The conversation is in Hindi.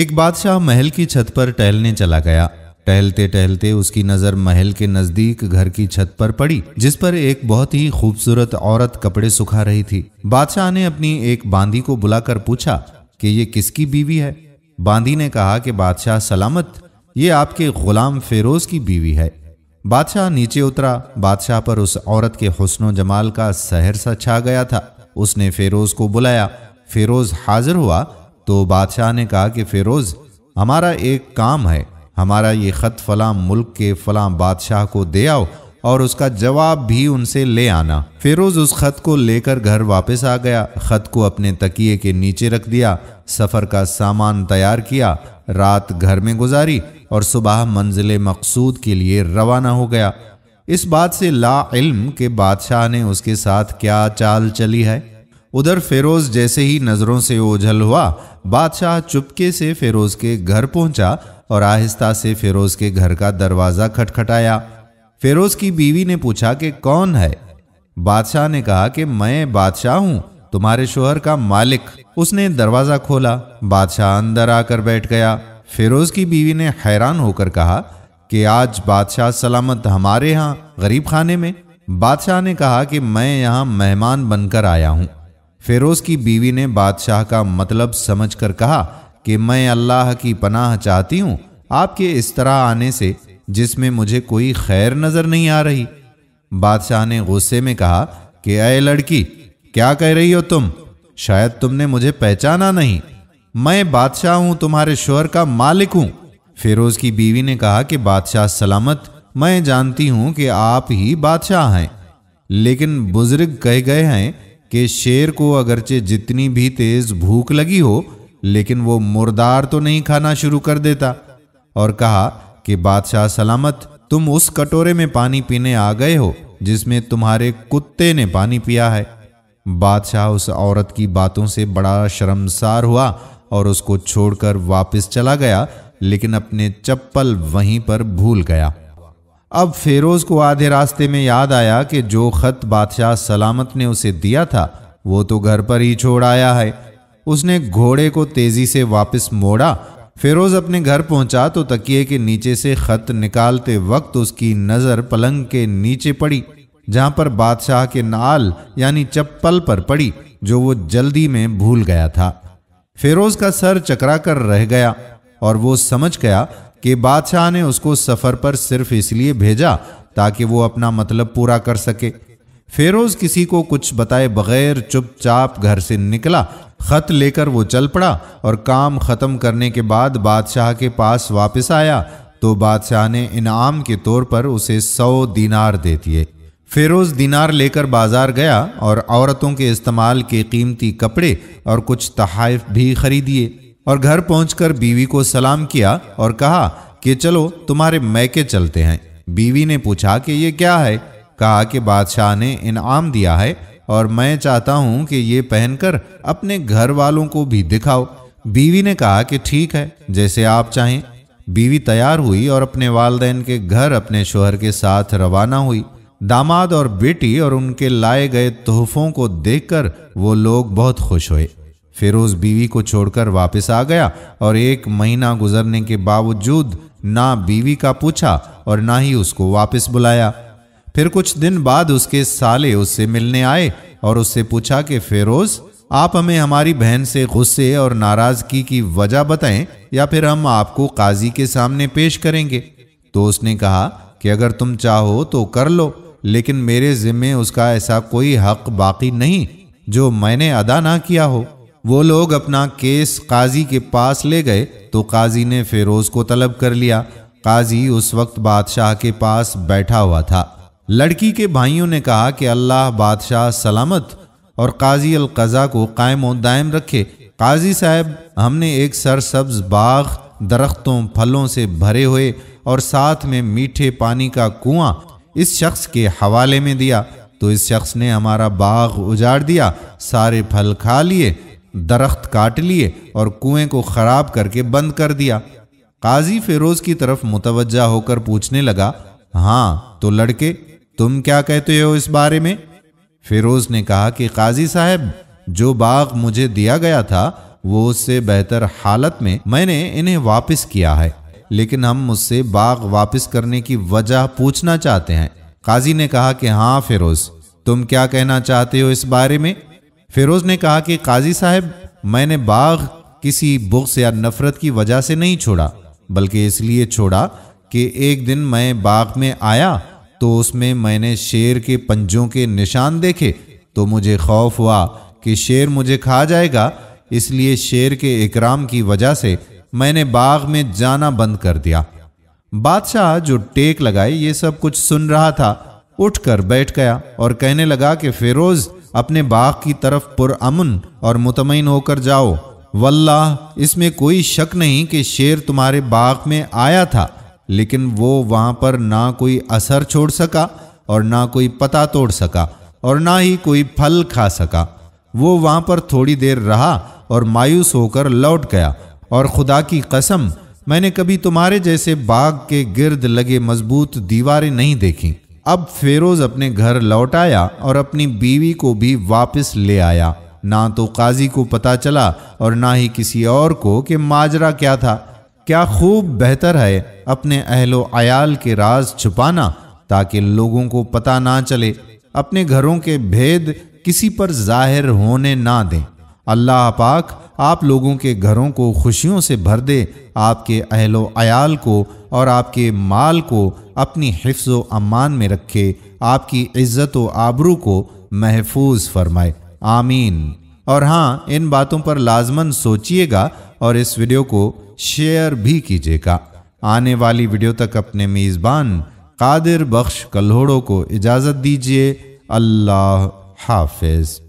एक बादशाह महल की छत पर टहलने चला गया टहलते टहलते उसकी नजर महल के नजदीक घर की छत पर पड़ी जिस पर एक बहुत ही खूबसूरत औरत कपड़े सुखा रही थी बादशाह ने अपनी एक बांदी को बुलाकर पूछा कि ये किसकी बीवी है बांदी ने कहा कि बादशाह सलामत ये आपके गुलाम फेरोज की बीवी है बादशाह नीचे उतरा बादशाह पर उस औरत के हुसनो जमाल का सहर सा छा गया था उसने फेरोज को बुलाया फेरोज हाजिर हुआ तो बादशाह ने कहा कि फ़िरोज़ हमारा एक काम है हमारा ये ख़त फ़लाँ मुल्क के फ़लाँ बादशाह को दे आओ और उसका जवाब भी उनसे ले आना फिरोज़ उस ख़त को लेकर घर वापस आ गया ख़त को अपने तकिए के नीचे रख दिया सफ़र का सामान तैयार किया रात घर में गुजारी और सुबह मंजिल मकसूद के लिए रवाना हो गया इस बात से ला इल्म के बादशाह ने उसके साथ क्या चाल चली है उधर फेरोज जैसे ही नज़रों से ओझल हुआ बादशाह चुपके से फेरोज के घर पहुंचा और आहिस्ता से फेरोज के घर का दरवाज़ा खटखटाया फेरोज की बीवी ने पूछा कि कौन है बादशाह ने कहा कि मैं बादशाह हूँ तुम्हारे शोहर का मालिक उसने दरवाज़ा खोला बादशाह अंदर आकर बैठ गया फेरोज की बीवी ने हैरान होकर कहा कि आज बादशाह सलामत हमारे यहाँ गरीब खाने में बादशाह ने कहा कि मैं यहाँ मेहमान बनकर आया हूँ फिरोज की बीवी ने बादशाह का मतलब समझकर कहा कि मैं अल्लाह की पनाह चाहती हूँ आपके इस तरह आने से जिसमें मुझे कोई खैर नज़र नहीं आ रही बादशाह ने गुस्से में कहा कि अय लड़की क्या कह रही हो तुम शायद तुमने मुझे पहचाना नहीं मैं बादशाह हूँ तुम्हारे शोहर का मालिक हूँ फिरोज की बीवी ने कहा कि बादशाह सलामत मैं जानती हूँ कि आप ही बादशाह हैं लेकिन बुजुर्ग कह गए हैं कि शेर को अगरचे जितनी भी तेज भूख लगी हो लेकिन वो मुर्दार तो नहीं खाना शुरू कर देता और कहा कि बादशाह सलामत तुम उस कटोरे में पानी पीने आ गए हो जिसमें तुम्हारे कुत्ते ने पानी पिया है बादशाह उस औरत की बातों से बड़ा शर्मसार हुआ और उसको छोड़कर वापस चला गया लेकिन अपने चप्पल वहीं पर भूल गया अब फेरोज़ को आधे रास्ते में याद आया कि जो ख़त बादशाह सलामत ने उसे दिया था वो तो घर पर ही छोड़ आया है उसने घोड़े को तेज़ी से वापस मोड़ा फेरोज अपने घर पहुंचा तो तकिए के नीचे से ख़त निकालते वक्त उसकी नज़र पलंग के नीचे पड़ी जहां पर बादशाह के नाल यानी चप्पल पर पड़ी जो वो जल्दी में भूल गया था फेरोज का सर चकरा कर रह गया और वो समझ गया कि बादशाह ने उसको सफ़र पर सिर्फ इसलिए भेजा ताकि वो अपना मतलब पूरा कर सके फेरोज़ किसी को कुछ बताए बगैर चुपचाप घर से निकला खत लेकर वो चल पड़ा और काम ख़त्म करने के बाद बादशाह के पास वापस आया तो बादशाह ने इनाम के तौर पर उसे सौ दीनार दे दिए फेरोज़ दीनार लेकर बाज़ार गया और औरतों के इस्तेमाल के कीमती कपड़े और कुछ तहाइफ भी खरीदिए और घर पहुंचकर बीवी को सलाम किया और कहा कि चलो तुम्हारे मैके चलते हैं बीवी ने पूछा कि ये क्या है कहा कि बादशाह ने इनाम दिया है और मैं चाहता हूं कि ये पहनकर अपने घर वालों को भी दिखाओ बीवी ने कहा कि ठीक है जैसे आप चाहें बीवी तैयार हुई और अपने वालदेन के घर अपने शोहर के साथ रवाना हुई दामाद और बेटी और उनके लाए गए तोहफों को देखकर वो लोग बहुत खुश हुए फिरोज बीवी को छोड़कर वापस आ गया और एक महीना गुजरने के बावजूद ना बीवी का पूछा और ना ही उसको वापस बुलाया फिर कुछ दिन बाद उसके साले उससे मिलने आए और उससे पूछा कि फिरोज आप हमें हमारी बहन से गुस्से और नाराजगी की वजह बताएं या फिर हम आपको काजी के सामने पेश करेंगे तो उसने कहा कि अगर तुम चाहो तो कर लो लेकिन मेरे जिम्मे उसका ऐसा कोई हक बाकी नहीं जो मैंने अदा ना किया हो वो लोग अपना केस काजी के पास ले गए तो काजी ने फेरोज को तलब कर लिया काजी उस वक्त बादशाह के पास बैठा हुआ था लड़की के भाइयों ने कहा कि अल्लाह बादशाह सलामत और काजी कजा को कायम दायम रखे काजी साहब हमने एक सरसब्ज बाग दरख्तों फलों से भरे हुए और साथ में मीठे पानी का कुआं इस शख्स के हवाले में दिया तो इस शख्स ने हमारा बाग उजाड़ दिया सारे फल खा लिए दरख्त काट लिए और कुएं को खराब करके बंद कर दिया काजी फिरोज की तरफ मुतवजह होकर पूछने लगा हाँ तो लड़के तुम क्या कहते हो इस बारे में फिरोज ने कहा कि काजी साहब जो बाग मुझे दिया गया था वो उससे बेहतर हालत में मैंने इन्हें वापस किया है लेकिन हम मुझसे बाग वापस करने की वजह पूछना चाहते हैं काजी ने कहा कि हाँ फिरोज तुम क्या कहना चाहते हो इस बारे में फिरोज ने कहा कि काजी साहब मैंने बाग किसी बुक्स या नफरत की वजह से नहीं छोड़ा बल्कि इसलिए छोड़ा कि एक दिन मैं बाग में आया तो उसमें मैंने शेर के पंजों के निशान देखे तो मुझे खौफ हुआ कि शेर मुझे खा जाएगा इसलिए शेर के इकराम की वजह से मैंने बाग में जाना बंद कर दिया बादशाह जो टेक लगाई ये सब कुछ सुन रहा था उठकर बैठ गया और कहने लगा कि फिरोज अपने बाग की तरफ पुरअमन और मुतमिन होकर जाओ वल्लाह इसमें कोई शक नहीं कि शेर तुम्हारे बाग में आया था लेकिन वो वहाँ पर ना कोई असर छोड़ सका और ना कोई पता तोड़ सका और ना ही कोई फल खा सका वो वहाँ पर थोड़ी देर रहा और मायूस होकर लौट गया और खुदा की कसम मैंने कभी तुम्हारे जैसे बाग के गिर्द लगे मजबूत दीवारें नहीं देखीं अब फेरोज अपने घर लौट आया और अपनी बीवी को भी वापस ले आया ना तो काजी को पता चला और ना ही किसी और को कि माजरा क्या था क्या खूब बेहतर है अपने अहलो आयाल के राज छुपाना ताकि लोगों को पता ना चले अपने घरों के भेद किसी पर जाहिर होने ना दें अल्लाह पाक आप लोगों के घरों को खुशियों से भर दे आपके अहलो अयाल को और आपके माल को अपनी हिफ्ज़ अमान में रखे आपकी इज़्ज़त व आबरू को महफूज फरमाए आमीन और हाँ इन बातों पर लाजमन सोचिएगा और इस वीडियो को शेयर भी कीजिएगा आने वाली वीडियो तक अपने मेज़बान कादिर बख्श कल्होड़ों को इजाज़त दीजिए अल्लाह हाफिज़